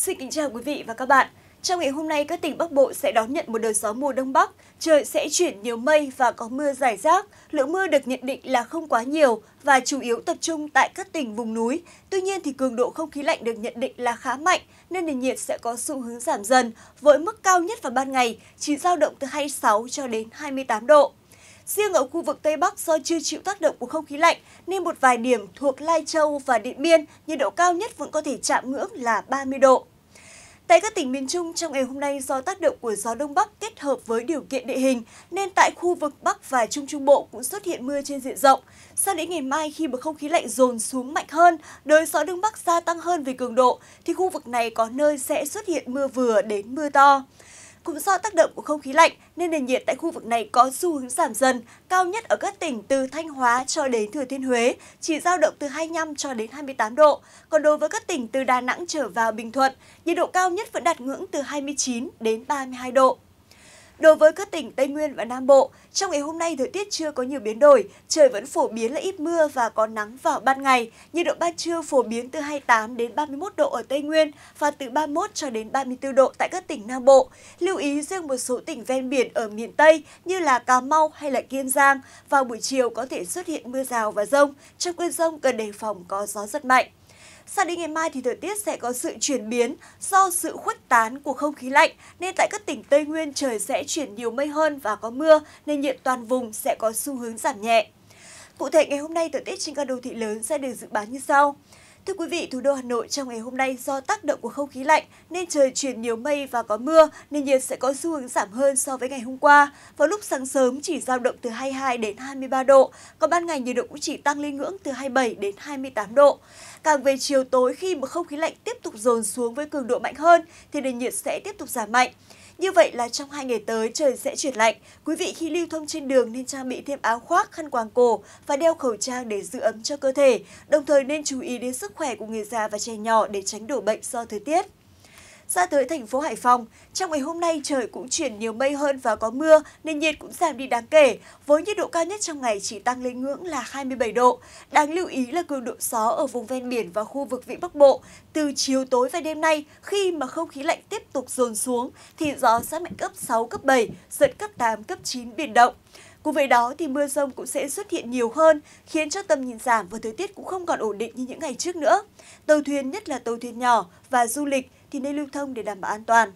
Xin kính chào quý vị và các bạn. Trong ngày hôm nay, các tỉnh Bắc Bộ sẽ đón nhận một đợt gió mùa đông bắc. Trời sẽ chuyển nhiều mây và có mưa rải rác. Lượng mưa được nhận định là không quá nhiều và chủ yếu tập trung tại các tỉnh vùng núi. Tuy nhiên, thì cường độ không khí lạnh được nhận định là khá mạnh, nên nền nhiệt sẽ có xu hướng giảm dần, với mức cao nhất vào ban ngày chỉ dao động từ 26 cho đến 28 độ. Riêng ở khu vực Tây Bắc do chưa chịu tác động của không khí lạnh nên một vài điểm thuộc Lai Châu và Điện Biên nhiệt độ cao nhất vẫn có thể chạm ngưỡng là 30 độ. Tại các tỉnh miền Trung trong ngày hôm nay do tác động của gió Đông Bắc kết hợp với điều kiện địa hình nên tại khu vực Bắc và Trung Trung Bộ cũng xuất hiện mưa trên diện rộng. Sang đến ngày mai khi mà không khí lạnh dồn xuống mạnh hơn, đời gió Đông Bắc gia tăng hơn về cường độ thì khu vực này có nơi sẽ xuất hiện mưa vừa đến mưa to. Cũng do tác động của không khí lạnh nên nền nhiệt tại khu vực này có xu hướng giảm dần, cao nhất ở các tỉnh từ Thanh Hóa cho đến Thừa Thiên Huế chỉ dao động từ 25 cho đến 28 độ. Còn đối với các tỉnh từ Đà Nẵng trở vào Bình Thuận, nhiệt độ cao nhất vẫn đạt ngưỡng từ 29 đến 32 độ. Đối với các tỉnh Tây Nguyên và Nam Bộ, trong ngày hôm nay thời tiết chưa có nhiều biến đổi, trời vẫn phổ biến là ít mưa và có nắng vào ban ngày. Nhiệt độ ban trưa phổ biến từ 28 đến 31 độ ở Tây Nguyên và từ 31 cho đến 34 độ tại các tỉnh Nam Bộ. Lưu ý riêng một số tỉnh ven biển ở miền Tây như là Cà Mau hay là Kiên Giang, vào buổi chiều có thể xuất hiện mưa rào và rông. Trong cơn rông cần đề phòng có gió rất mạnh. Sao đến ngày mai thì thời tiết sẽ có sự chuyển biến do sự khuếch tán của không khí lạnh nên tại các tỉnh Tây Nguyên trời sẽ chuyển nhiều mây hơn và có mưa nên nhiệt toàn vùng sẽ có xu hướng giảm nhẹ. Cụ thể ngày hôm nay thời tiết trên các đô thị lớn sẽ được dự báo như sau. Thưa quý vị, thủ đô Hà Nội trong ngày hôm nay do tác động của không khí lạnh nên trời chuyển nhiều mây và có mưa nên nhiệt sẽ có xu hướng giảm hơn so với ngày hôm qua. Vào lúc sáng sớm chỉ dao động từ 22 đến 23 độ, còn ban ngày nhiệt độ cũng chỉ tăng lên ngưỡng từ 27 đến 28 độ. Càng về chiều tối khi mà không khí lạnh tiếp tục dồn xuống với cường độ mạnh hơn thì nền nhiệt sẽ tiếp tục giảm mạnh. Như vậy là trong hai ngày tới trời sẽ chuyển lạnh. Quý vị khi lưu thông trên đường nên trang bị thêm áo khoác, khăn quàng cổ và đeo khẩu trang để giữ ấm cho cơ thể. Đồng thời nên chú ý đến sức khỏe của người già và trẻ nhỏ để tránh đổ bệnh do thời tiết. Ra tới thành phố Hải Phòng, trong ngày hôm nay trời cũng chuyển nhiều mây hơn và có mưa nên nhiệt cũng giảm đi đáng kể, với nhiệt độ cao nhất trong ngày chỉ tăng lên ngưỡng là 27 độ. Đáng lưu ý là cường độ gió ở vùng ven biển và khu vực Vịnh Bắc Bộ. Từ chiều tối và đêm nay, khi mà không khí lạnh tiếp tục dồn xuống thì gió sẽ mạnh cấp 6, cấp 7, giật cấp 8, cấp 9 biển động. Cùng với đó thì mưa rông cũng sẽ xuất hiện nhiều hơn, khiến cho tầm nhìn giảm và thời tiết cũng không còn ổn định như những ngày trước nữa. Tàu thuyền, nhất là tàu thuyền nhỏ và du lịch thì nên lưu thông để đảm bảo an toàn.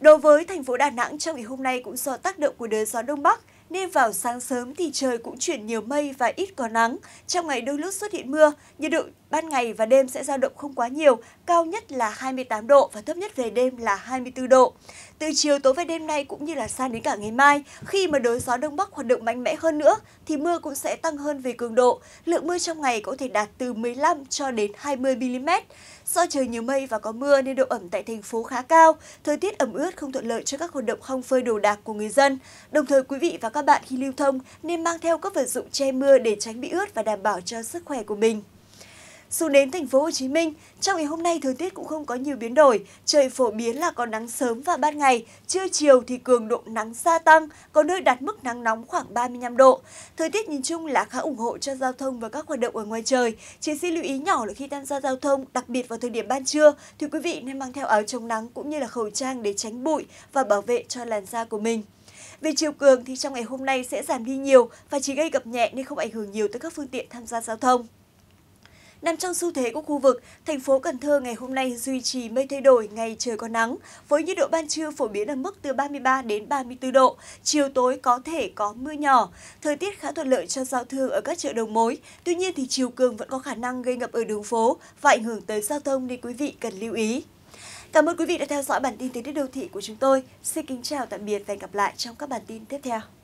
Đối với thành phố Đà Nẵng trong ngày hôm nay cũng do tác động của đới gió Đông Bắc, nên vào sáng sớm thì trời cũng chuyển nhiều mây và ít có nắng. Trong ngày đôi lúc xuất hiện mưa, nhiệt độ ban ngày và đêm sẽ dao động không quá nhiều, cao nhất là 28 độ và thấp nhất về đêm là 24 độ. Từ chiều tối về đêm nay cũng như là sang đến cả ngày mai, khi mà đới gió đông bắc hoạt động mạnh mẽ hơn nữa thì mưa cũng sẽ tăng hơn về cường độ. Lượng mưa trong ngày có thể đạt từ 15 cho đến 20 mm. Do trời nhiều mây và có mưa nên độ ẩm tại thành phố khá cao, thời tiết ẩm ướt không thuận lợi cho các hoạt động không phơi đồ đạc của người dân. Đồng thời quý vị và các bạn khi lưu thông nên mang theo các vật dụng che mưa để tránh bị ướt và đảm bảo cho sức khỏe của mình dù đến thành phố Hồ Chí Minh, trong ngày hôm nay thời tiết cũng không có nhiều biến đổi, trời phổ biến là có nắng sớm và ban ngày, trưa chiều thì cường độ nắng gia tăng, có nơi đạt mức nắng nóng khoảng 35 độ. Thời tiết nhìn chung là khá ủng hộ cho giao thông và các hoạt động ở ngoài trời. Chỉ xin lưu ý nhỏ là khi tham gia giao thông, đặc biệt vào thời điểm ban trưa thì quý vị nên mang theo áo chống nắng cũng như là khẩu trang để tránh bụi và bảo vệ cho làn da của mình. Về chiều cường thì trong ngày hôm nay sẽ giảm đi nhiều và chỉ gây gặp nhẹ nên không ảnh hưởng nhiều tới các phương tiện tham gia giao thông. Nằm trong xu thế của khu vực, thành phố Cần Thơ ngày hôm nay duy trì mây thay đổi, ngày trời có nắng, với nhiệt độ ban trưa phổ biến ở mức từ 33 đến 34 độ, chiều tối có thể có mưa nhỏ. Thời tiết khá thuận lợi cho giao thương ở các chợ đầu mối, tuy nhiên thì chiều cường vẫn có khả năng gây ngập ở đường phố và ảnh hưởng tới giao thông nên quý vị cần lưu ý. Cảm ơn quý vị đã theo dõi bản tin thời tiết đô thị của chúng tôi. Xin kính chào tạm biệt và hẹn gặp lại trong các bản tin tiếp theo.